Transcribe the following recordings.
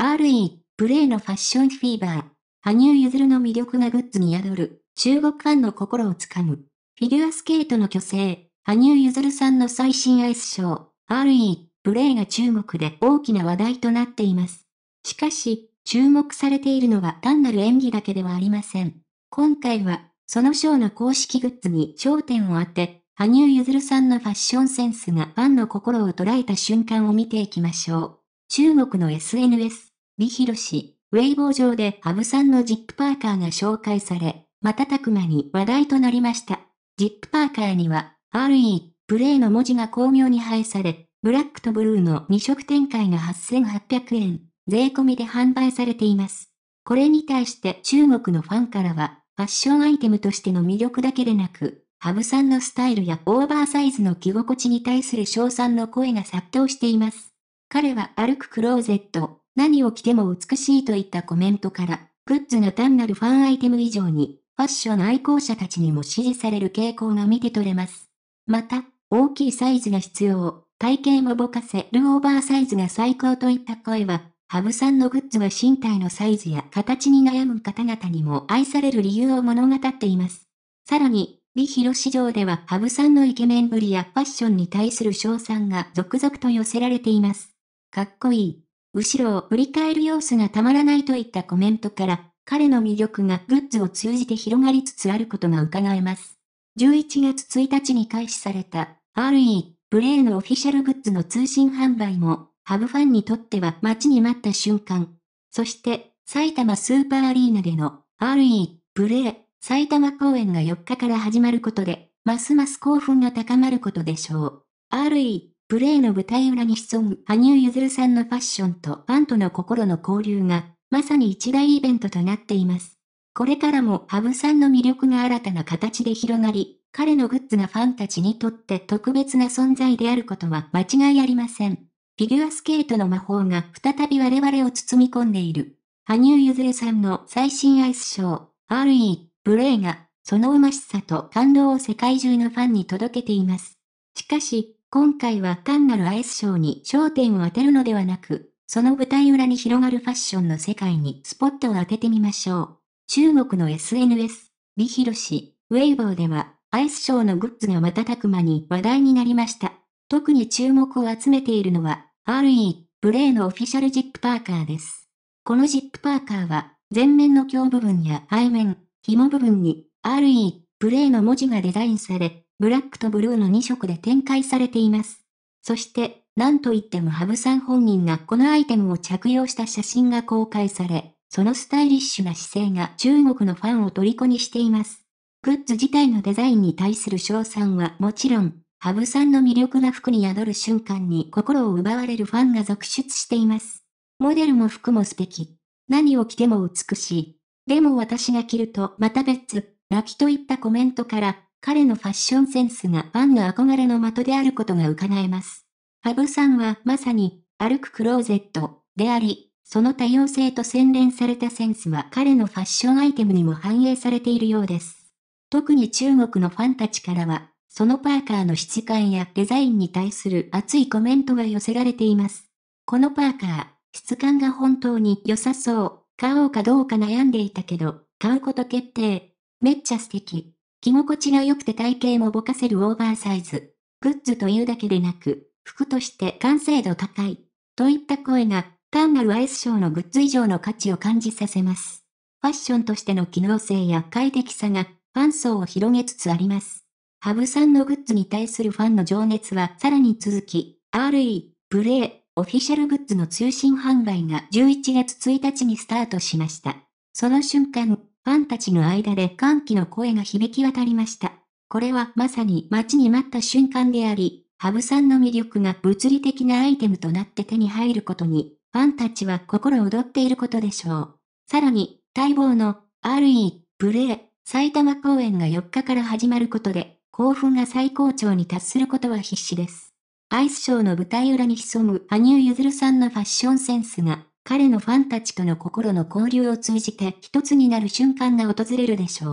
RE、プレイのファッションフィーバー。羽生結弦の魅力がグッズに宿る。中国ファンの心をつかむ。フィギュアスケートの巨星。羽生結弦さんの最新アイスショー。RE、プレイが中国で大きな話題となっています。しかし、注目されているのは単なる演技だけではありません。今回は、そのショーの公式グッズに焦点を当て、羽生結弦さんのファッションセンスがファンの心を捉えた瞬間を見ていきましょう。中国の SNS 李博氏、ウェイボー上でハブさんのジップパーカーが紹介され、瞬く間に話題となりました。ジップパーカーには、RE、プレイの文字が巧妙に配され、ブラックとブルーの2色展開が8800円、税込みで販売されています。これに対して中国のファンからは、ファッションアイテムとしての魅力だけでなく、ハブさんのスタイルやオーバーサイズの着心地に対する称賛の声が殺到しています。彼は歩くクローゼット、何を着ても美しいといったコメントから、グッズが単なるファンアイテム以上に、ファッション愛好者たちにも支持される傾向が見て取れます。また、大きいサイズが必要、体型もぼかせるオーバーサイズが最高といった声は、ハブさんのグッズは身体のサイズや形に悩む方々にも愛される理由を物語っています。さらに、美広市場ではハブさんのイケメンぶりやファッションに対する賞賛が続々と寄せられています。かっこいい。後ろを振り返る様子がたまらないといったコメントから、彼の魅力がグッズを通じて広がりつつあることが伺えます。11月1日に開始された RE プレイのオフィシャルグッズの通信販売も、ハブファンにとっては待ちに待った瞬間。そして、埼玉スーパーアリーナでの RE プレイ埼玉公演が4日から始まることで、ますます興奮が高まることでしょう。RE プレイの舞台裏に潜む羽生結弦さんのファッションとファンとの心の交流が、まさに一大イベントとなっています。これからも羽生さんの魅力が新たな形で広がり、彼のグッズがファンたちにとって特別な存在であることは間違いありません。フィギュアスケートの魔法が再び我々を包み込んでいる。羽生結弦さんの最新アイスショー、RE、プレイが、そのうましさと感動を世界中のファンに届けています。しかし、今回は単なるアイスショーに焦点を当てるのではなく、その舞台裏に広がるファッションの世界にスポットを当ててみましょう。中国の SNS、美広氏、ウェイボーでは、アイスショーのグッズが瞬く間に話題になりました。特に注目を集めているのは、RE、ブレイのオフィシャルジップパーカーです。このジップパーカーは、前面の胸部分や背面、紐部分に、RE、ブレイの文字がデザインされ、ブラックとブルーの2色で展開されています。そして、なんといってもハブさん本人がこのアイテムを着用した写真が公開され、そのスタイリッシュな姿勢が中国のファンを虜にしています。グッズ自体のデザインに対する賞賛はもちろん、ハブさんの魅力が服に宿る瞬間に心を奪われるファンが続出しています。モデルも服も素敵。何を着ても美しい。でも私が着るとまた別、泣きといったコメントから、彼のファッションセンスがファンの憧れの的であることが伺えます。ハブさんはまさに、歩くクローゼットであり、その多様性と洗練されたセンスは彼のファッションアイテムにも反映されているようです。特に中国のファンたちからは、そのパーカーの質感やデザインに対する熱いコメントが寄せられています。このパーカー、質感が本当に良さそう、買おうかどうか悩んでいたけど、買うこと決定。めっちゃ素敵。着心地が良くて体型もぼかせるオーバーサイズ。グッズというだけでなく、服として完成度高い。といった声が、単なるアイスショーのグッズ以上の価値を感じさせます。ファッションとしての機能性や快適さが、ファン層を広げつつあります。ハブさんのグッズに対するファンの情熱はさらに続き、RE、プレイ、オフィシャルグッズの通信販売が11月1日にスタートしました。その瞬間、ファンたちの間で歓喜の声が響き渡りました。これはまさに待ちに待った瞬間であり、羽生さんの魅力が物理的なアイテムとなって手に入ることに、ファンたちは心躍っていることでしょう。さらに、待望の RE プレー埼玉公演が4日から始まることで、興奮が最高潮に達することは必至です。アイスショーの舞台裏に潜む羽生結弦さんのファッションセンスが彼のファンたちとの心の交流を通じて一つになる瞬間が訪れるでしょう。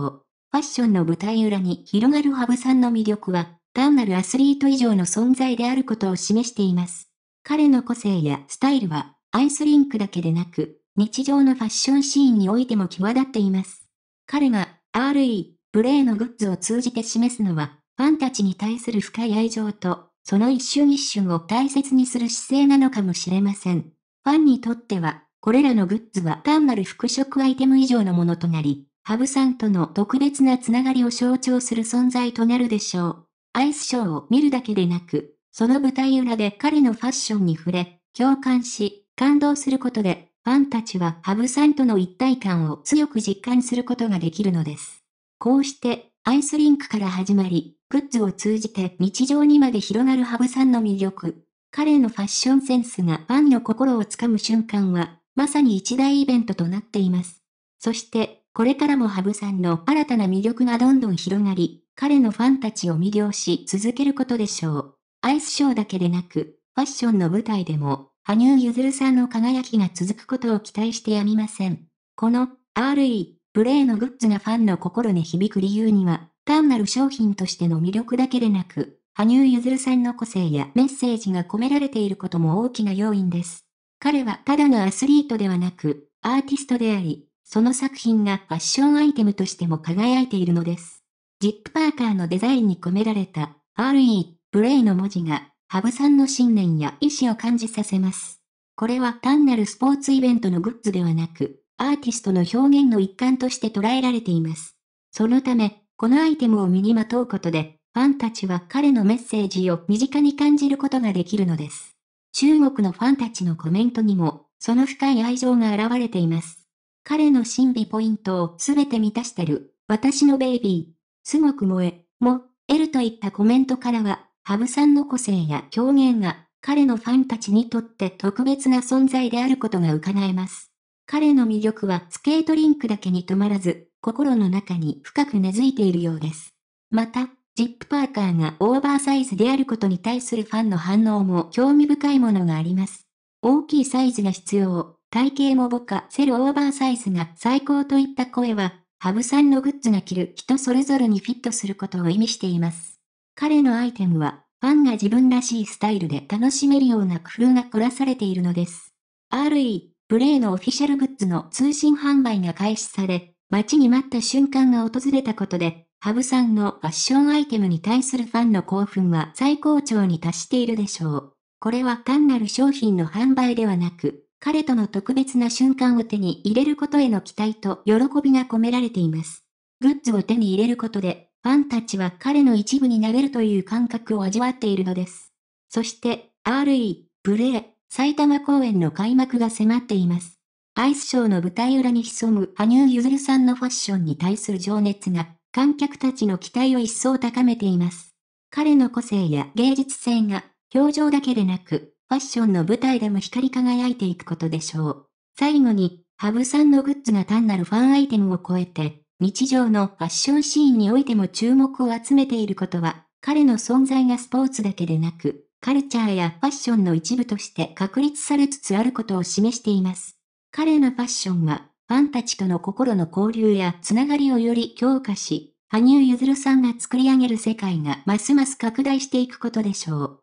ファッションの舞台裏に広がる羽生さんの魅力は、単なるアスリート以上の存在であることを示しています。彼の個性やスタイルは、アイスリンクだけでなく、日常のファッションシーンにおいても際立っています。彼が、RE、プレイのグッズを通じて示すのは、ファンたちに対する深い愛情と、その一瞬一瞬を大切にする姿勢なのかもしれません。ファンにとっては、これらのグッズは単なる服飾アイテム以上のものとなり、ハブさんとの特別なつながりを象徴する存在となるでしょう。アイスショーを見るだけでなく、その舞台裏で彼のファッションに触れ、共感し、感動することで、ファンたちはハブさんとの一体感を強く実感することができるのです。こうして、アイスリンクから始まり、グッズを通じて日常にまで広がるハブさんの魅力、彼のファッションセンスがファンの心をつかむ瞬間は、まさに一大イベントとなっています。そして、これからも羽生さんの新たな魅力がどんどん広がり、彼のファンたちを魅了し続けることでしょう。アイスショーだけでなく、ファッションの舞台でも、羽生結弦さんの輝きが続くことを期待してやみません。この、RE、プレイのグッズがファンの心に響く理由には、単なる商品としての魅力だけでなく、羽生結弦さんの個性やメッセージが込められていることも大きな要因です。彼はただのアスリートではなく、アーティストであり、その作品がファッションアイテムとしても輝いているのです。ジップパーカーのデザインに込められた RE、プレイの文字が、ハブさんの信念や意志を感じさせます。これは単なるスポーツイベントのグッズではなく、アーティストの表現の一環として捉えられています。そのため、このアイテムを身にまとうことで、ファンたちは彼のメッセージを身近に感じることができるのです。中国のファンたちのコメントにも、その深い愛情が現れています。彼の神秘ポイントをすべて満たしてる。私のベイビー。すごく萌え、も、得るといったコメントからは、ハブさんの個性や表現が、彼のファンたちにとって特別な存在であることが伺えます。彼の魅力はスケートリンクだけに止まらず、心の中に深く根付いているようです。また、ジップパーカーがオーバーサイズであることに対するファンの反応も興味深いものがあります。大きいサイズが必要、体型もぼかせるオーバーサイズが最高といった声は、ハブさんのグッズが着る人それぞれにフィットすることを意味しています。彼のアイテムは、ファンが自分らしいスタイルで楽しめるような工夫が凝らされているのです。RE、プレイのオフィシャルグッズの通信販売が開始され、待ちに待った瞬間が訪れたことで、羽生さんのファッションアイテムに対するファンの興奮は最高潮に達しているでしょう。これは単なる商品の販売ではなく、彼との特別な瞬間を手に入れることへの期待と喜びが込められています。グッズを手に入れることで、ファンたちは彼の一部になれるという感覚を味わっているのです。そして、RE、プレー、埼玉公演の開幕が迫っています。アイスショーの舞台裏に潜む羽生結弦さんのファッションに対する情熱が観客たちの期待を一層高めています。彼の個性や芸術性が、表情だけでなく、ファッションの舞台でも光り輝いていくことでしょう。最後に、ハブさんのグッズが単なるファンアイテムを超えて、日常のファッションシーンにおいても注目を集めていることは、彼の存在がスポーツだけでなく、カルチャーやファッションの一部として確立されつつあることを示しています。彼のファッションは、ファンたちとの心の交流やつながりをより強化し、羽生結弦さんが作り上げる世界がますます拡大していくことでしょう。